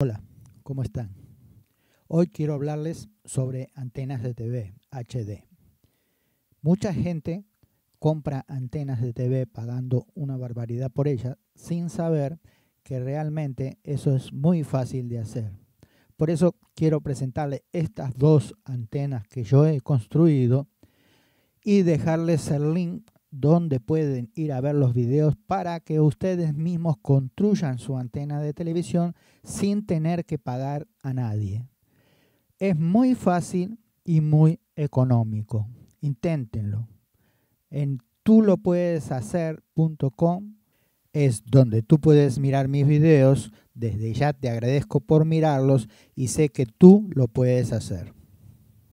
Hola, ¿cómo están? Hoy quiero hablarles sobre antenas de TV HD. Mucha gente compra antenas de TV pagando una barbaridad por ellas sin saber que realmente eso es muy fácil de hacer. Por eso quiero presentarles estas dos antenas que yo he construido y dejarles el link donde pueden ir a ver los videos para que ustedes mismos construyan su antena de televisión sin tener que pagar a nadie. Es muy fácil y muy económico. Inténtenlo. En tulopuedeshacer.com es donde tú puedes mirar mis videos. Desde ya te agradezco por mirarlos y sé que tú lo puedes hacer.